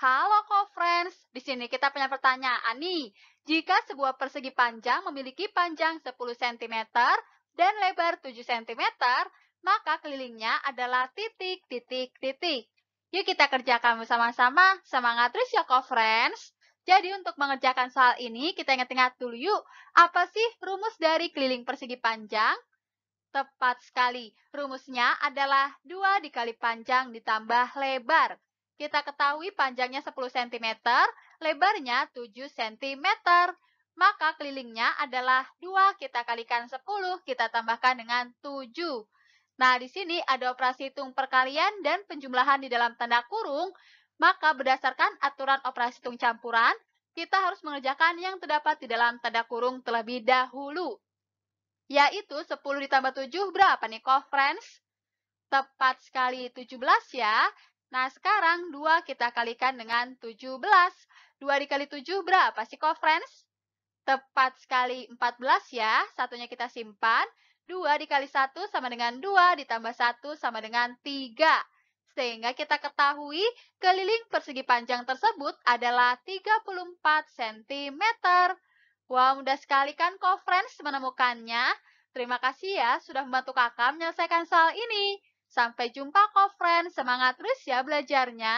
Halo co-friends, di sini kita punya pertanyaan nih. Jika sebuah persegi panjang memiliki panjang 10 cm dan lebar 7 cm, maka kelilingnya adalah titik, titik, titik. Yuk kita kerjakan bersama-sama. Semangat terus ya co-friends. Jadi untuk mengerjakan soal ini, kita ingat-ingat dulu yuk. Apa sih rumus dari keliling persegi panjang? Tepat sekali. Rumusnya adalah 2 dikali panjang ditambah lebar. Kita ketahui panjangnya 10 cm, lebarnya 7 cm. Maka kelilingnya adalah 2 kita kalikan 10, kita tambahkan dengan 7. Nah, di sini ada operasi hitung perkalian dan penjumlahan di dalam tanda kurung. Maka berdasarkan aturan operasi hitung campuran, kita harus mengerjakan yang terdapat di dalam tanda kurung terlebih dahulu. Yaitu 10 ditambah 7 berapa nih, friends? Tepat sekali 17 ya. Nah, sekarang 2 kita kalikan dengan 17. 2 dikali 7 berapa sih, kok, friends? Tepat sekali 14 ya. Satunya kita simpan. 2 dikali 1 sama dengan 2, ditambah 1 sama dengan 3. Sehingga kita ketahui keliling persegi panjang tersebut adalah 34 cm. Wow, mudah sekali kan kok, friends, menemukannya. Terima kasih ya sudah membantu kakak menyelesaikan soal ini. Sampai jumpa, Kofren. friend. Semangat terus ya belajarnya.